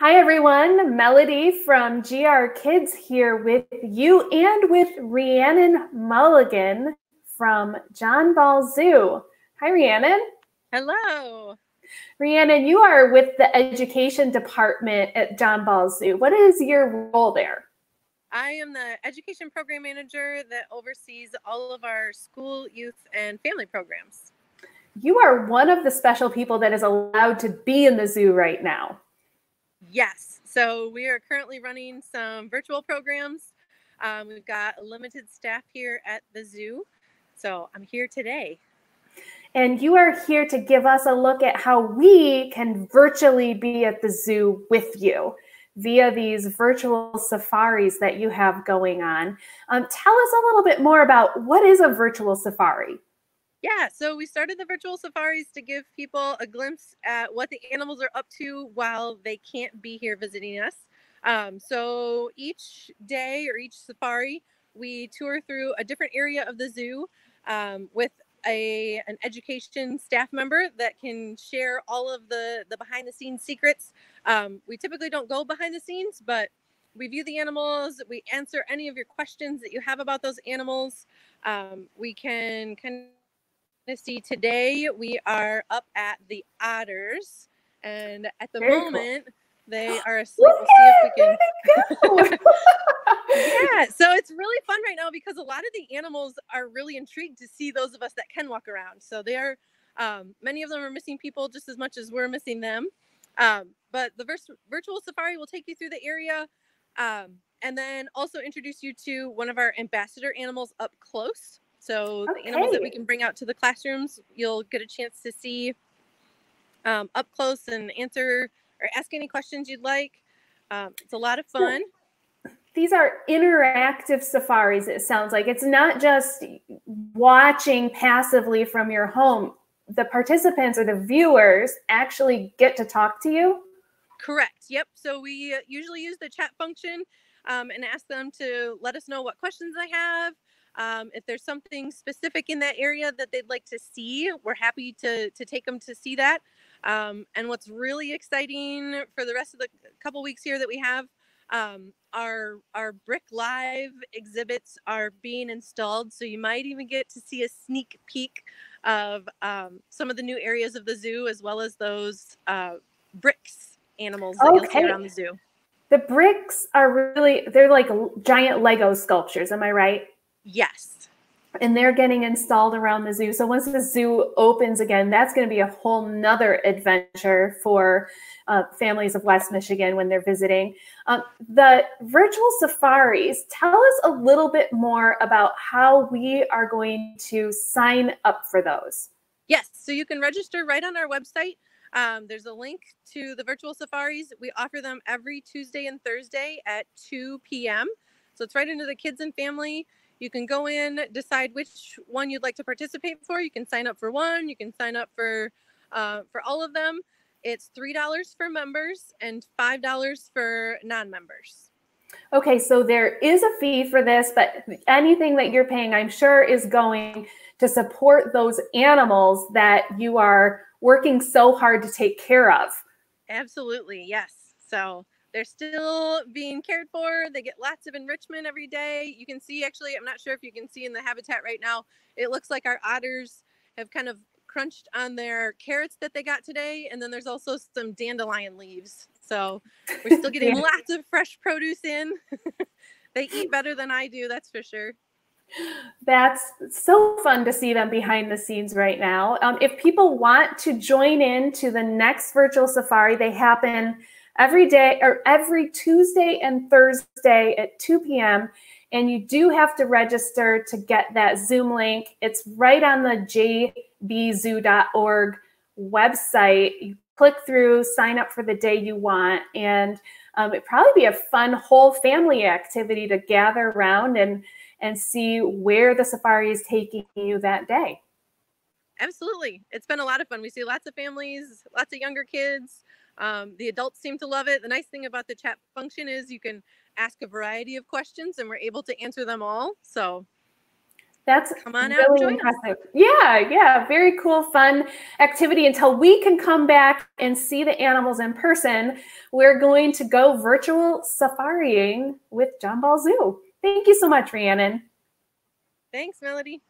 Hi, everyone. Melody from GR Kids here with you and with Rhiannon Mulligan from John Ball Zoo. Hi, Rhiannon. Hello. Rhiannon, you are with the education department at John Ball Zoo. What is your role there? I am the education program manager that oversees all of our school, youth, and family programs. You are one of the special people that is allowed to be in the zoo right now. Yes. So we are currently running some virtual programs. Um, we've got limited staff here at the zoo. So I'm here today. And you are here to give us a look at how we can virtually be at the zoo with you via these virtual safaris that you have going on. Um, tell us a little bit more about what is a virtual safari? Yeah, so we started the virtual safaris to give people a glimpse at what the animals are up to while they can't be here visiting us. Um, so each day or each safari, we tour through a different area of the zoo um, with a an education staff member that can share all of the the behind the scenes secrets. Um, we typically don't go behind the scenes, but we view the animals. We answer any of your questions that you have about those animals. Um, we can kind Misty, today we are up at the Otters, and at the Very moment cool. they are asleep. We'll yeah, so it's really fun right now because a lot of the animals are really intrigued to see those of us that can walk around. So they are, um, many of them are missing people just as much as we're missing them. Um, but the virtual safari will take you through the area. Um, and then also introduce you to one of our ambassador animals up close. So okay. the animals that we can bring out to the classrooms, you'll get a chance to see um, up close and answer or ask any questions you'd like. Um, it's a lot of fun. These are interactive safaris, it sounds like. It's not just watching passively from your home. The participants or the viewers actually get to talk to you. Correct. Yep. So we uh, usually use the chat function um, and ask them to let us know what questions they have, um, if there's something specific in that area that they'd like to see, we're happy to, to take them to see that. Um, and what's really exciting for the rest of the couple weeks here that we have um, our our brick live exhibits are being installed so you might even get to see a sneak peek of um, some of the new areas of the zoo as well as those uh, bricks animals that okay. you'll see around the zoo the bricks are really they're like giant lego sculptures am i right Yes. And they're getting installed around the zoo. So once the zoo opens again, that's going to be a whole nother adventure for uh, families of West Michigan when they're visiting. Um, the virtual safaris, tell us a little bit more about how we are going to sign up for those. Yes, so you can register right on our website. Um, there's a link to the virtual safaris. We offer them every Tuesday and Thursday at 2 p.m. So it's right into the kids and family. You can go in, decide which one you'd like to participate for. You can sign up for one, you can sign up for uh, for all of them. It's $3 for members and $5 for non-members. Okay, so there is a fee for this, but anything that you're paying, I'm sure, is going to support those animals that you are working so hard to take care of. Absolutely, yes. So they're still being cared for. They get lots of enrichment every day. You can see, actually, I'm not sure if you can see in the habitat right now, it looks like our otters have kind of crunched on their carrots that they got today. And then there's also some dandelion leaves. So we're still getting yeah. lots of fresh produce in. they eat better than I do, that's for sure. That's so fun to see them behind the scenes right now. Um, if people want to join in to the next virtual safari, they happen every day or every Tuesday and Thursday at 2 p.m. And you do have to register to get that Zoom link. It's right on the jbzoo.org website. You click through, sign up for the day you want, and um, it'd probably be a fun whole family activity to gather around and and see where the safari is taking you that day. Absolutely. It's been a lot of fun. We see lots of families, lots of younger kids. Um, the adults seem to love it. The nice thing about the chat function is you can ask a variety of questions and we're able to answer them all. So that's come on really out impressive. Us. Yeah, yeah, very cool, fun activity. Until we can come back and see the animals in person, we're going to go virtual safariing with John Ball Zoo. Thank you so much, Rhiannon. Thanks, Melody.